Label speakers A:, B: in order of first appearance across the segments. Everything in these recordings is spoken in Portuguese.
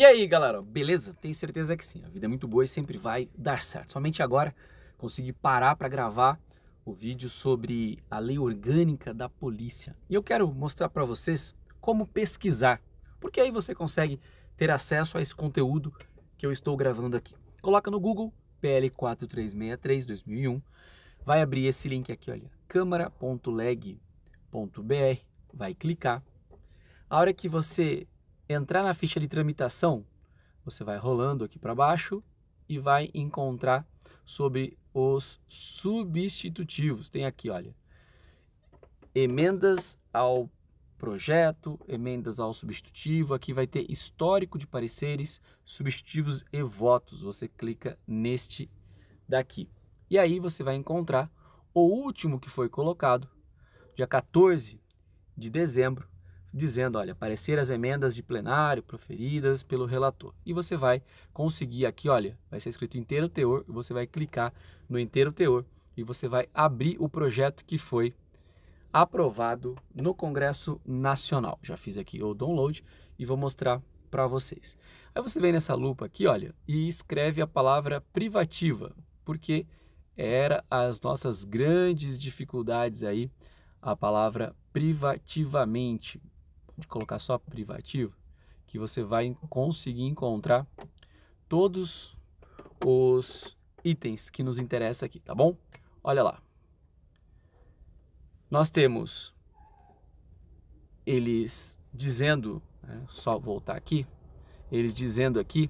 A: E aí, galera, beleza? Tenho certeza que sim. A vida é muito boa e sempre vai dar certo. Somente agora consegui parar para gravar o vídeo sobre a lei orgânica da polícia. E eu quero mostrar para vocês como pesquisar, porque aí você consegue ter acesso a esse conteúdo que eu estou gravando aqui. Coloca no Google PL 4363 2001, vai abrir esse link aqui, olha, câmara.leg.br, vai clicar. A hora que você entrar na ficha de tramitação, você vai rolando aqui para baixo e vai encontrar sobre os substitutivos. Tem aqui, olha, emendas ao projeto, emendas ao substitutivo. Aqui vai ter histórico de pareceres, substitutivos e votos. Você clica neste daqui. E aí você vai encontrar o último que foi colocado, dia 14 de dezembro dizendo, olha, parecer as emendas de plenário proferidas pelo relator. E você vai conseguir aqui, olha, vai ser escrito inteiro teor, você vai clicar no inteiro teor e você vai abrir o projeto que foi aprovado no Congresso Nacional. Já fiz aqui o download e vou mostrar para vocês. Aí você vem nessa lupa aqui, olha, e escreve a palavra privativa, porque era as nossas grandes dificuldades aí a palavra privativamente de colocar só privativo, que você vai conseguir encontrar todos os itens que nos interessa aqui, tá bom? Olha lá. Nós temos eles dizendo, né, só voltar aqui, eles dizendo aqui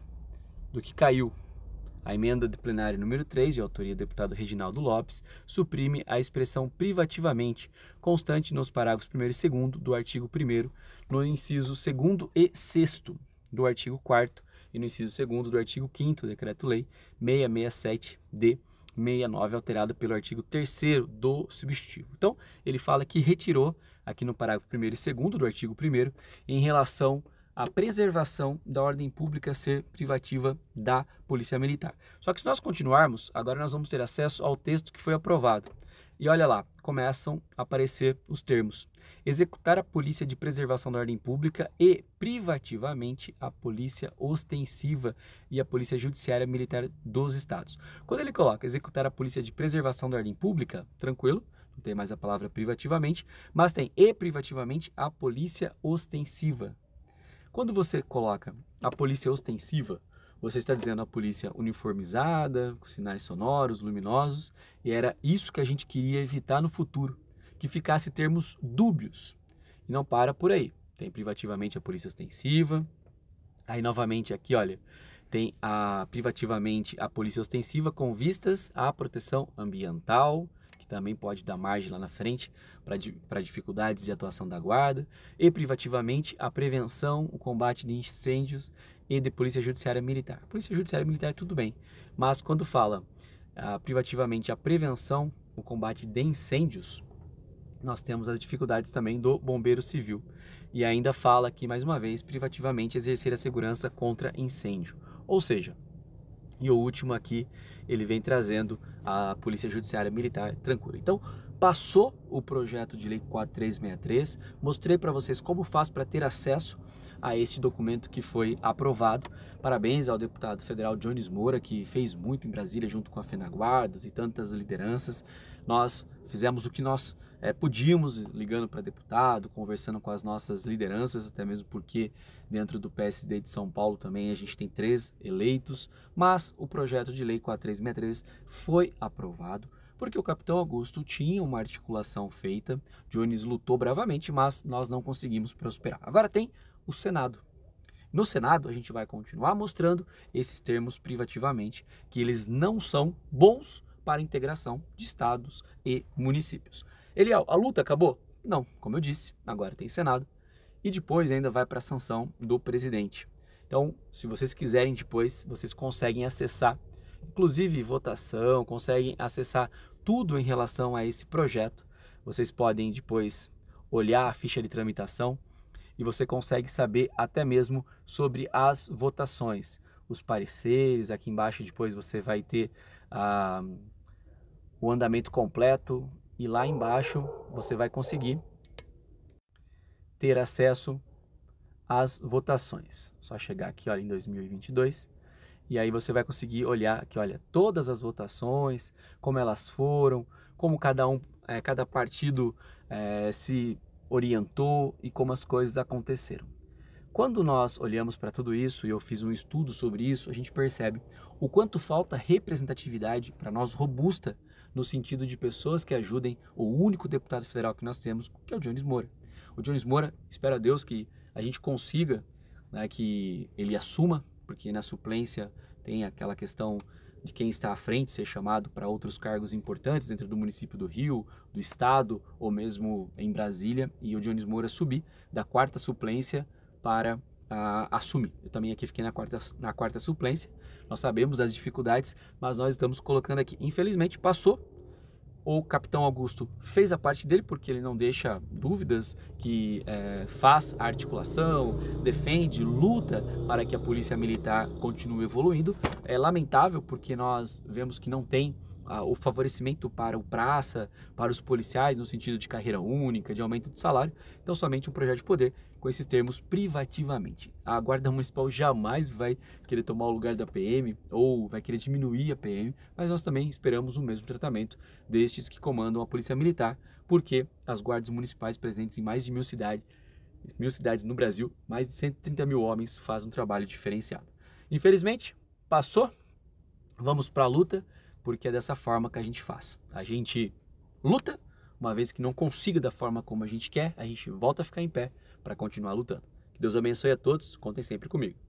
A: do que caiu, a emenda de plenário número 3, de autoria do deputado Reginaldo Lopes, suprime a expressão privativamente, constante nos parágrafos 1 e 2 do artigo 1, no inciso 2 e 6 do artigo 4 e no inciso 2 do artigo 5 do Decreto-Lei 667 de 69, alterado pelo artigo 3 do substitutivo. Então, ele fala que retirou, aqui no parágrafo 1 e 2 do artigo 1, em relação a preservação da ordem pública ser privativa da Polícia Militar. Só que se nós continuarmos, agora nós vamos ter acesso ao texto que foi aprovado. E olha lá, começam a aparecer os termos. Executar a polícia de preservação da ordem pública e, privativamente, a polícia ostensiva e a polícia judiciária militar dos estados. Quando ele coloca executar a polícia de preservação da ordem pública, tranquilo, não tem mais a palavra privativamente, mas tem e privativamente a polícia ostensiva, quando você coloca a polícia ostensiva, você está dizendo a polícia uniformizada, com sinais sonoros, luminosos, e era isso que a gente queria evitar no futuro, que ficasse termos dúbios. E não para por aí. Tem privativamente a polícia ostensiva. Aí novamente aqui, olha, tem a privativamente a polícia ostensiva com vistas à proteção ambiental, também pode dar margem lá na frente para dificuldades de atuação da guarda, e privativamente a prevenção, o combate de incêndios e de polícia judiciária militar. Polícia judiciária militar tudo bem, mas quando fala ah, privativamente a prevenção, o combate de incêndios, nós temos as dificuldades também do bombeiro civil. E ainda fala aqui mais uma vez privativamente exercer a segurança contra incêndio. Ou seja, e o último aqui ele vem trazendo a Polícia Judiciária Militar tranquila. Então, passou o projeto de lei 4363, mostrei para vocês como faz para ter acesso a este documento que foi aprovado. Parabéns ao deputado federal Jones Moura, que fez muito em Brasília junto com a Fenaguardas e tantas lideranças. Nós fizemos o que nós é, podíamos, ligando para deputado, conversando com as nossas lideranças, até mesmo porque dentro do PSD de São Paulo também a gente tem três eleitos, mas o projeto de lei 4363 2003 foi aprovado porque o capitão Augusto tinha uma articulação feita, Jones lutou bravamente, mas nós não conseguimos prosperar. Agora tem o Senado. No Senado, a gente vai continuar mostrando esses termos privativamente, que eles não são bons para a integração de estados e municípios. Eliel, a luta acabou? Não, como eu disse, agora tem Senado. E depois ainda vai para a sanção do presidente. Então, se vocês quiserem depois, vocês conseguem acessar inclusive votação, conseguem acessar tudo em relação a esse projeto. Vocês podem depois olhar a ficha de tramitação e você consegue saber até mesmo sobre as votações, os pareceres. Aqui embaixo depois você vai ter ah, o andamento completo e lá embaixo você vai conseguir ter acesso às votações. Só chegar aqui olha, em 2022 e aí você vai conseguir olhar que, olha, todas as votações, como elas foram, como cada um, é, cada partido é, se orientou e como as coisas aconteceram. Quando nós olhamos para tudo isso, e eu fiz um estudo sobre isso, a gente percebe o quanto falta representatividade para nós robusta no sentido de pessoas que ajudem o único deputado federal que nós temos, que é o Jones Moura. O Jones Moura, espero a Deus que a gente consiga né, que ele assuma porque na suplência tem aquela questão de quem está à frente ser chamado para outros cargos importantes dentro do município do Rio, do estado ou mesmo em Brasília, e o Dionis Moura subir da quarta suplência para assumir. Eu também aqui fiquei na quarta, na quarta suplência. Nós sabemos das dificuldades, mas nós estamos colocando aqui. Infelizmente, passou o Capitão Augusto fez a parte dele, porque ele não deixa dúvidas que é, faz a articulação, defende, luta para que a polícia militar continue evoluindo. É lamentável porque nós vemos que não tem o favorecimento para o praça, para os policiais, no sentido de carreira única, de aumento do salário. Então, somente um projeto de poder com esses termos privativamente. A Guarda Municipal jamais vai querer tomar o lugar da PM ou vai querer diminuir a PM, mas nós também esperamos o mesmo tratamento destes que comandam a Polícia Militar, porque as guardas municipais presentes em mais de mil cidades, mil cidades no Brasil, mais de 130 mil homens fazem um trabalho diferenciado. Infelizmente, passou, vamos para a luta porque é dessa forma que a gente faz. A gente luta, uma vez que não consiga da forma como a gente quer, a gente volta a ficar em pé para continuar lutando. Que Deus abençoe a todos, contem sempre comigo.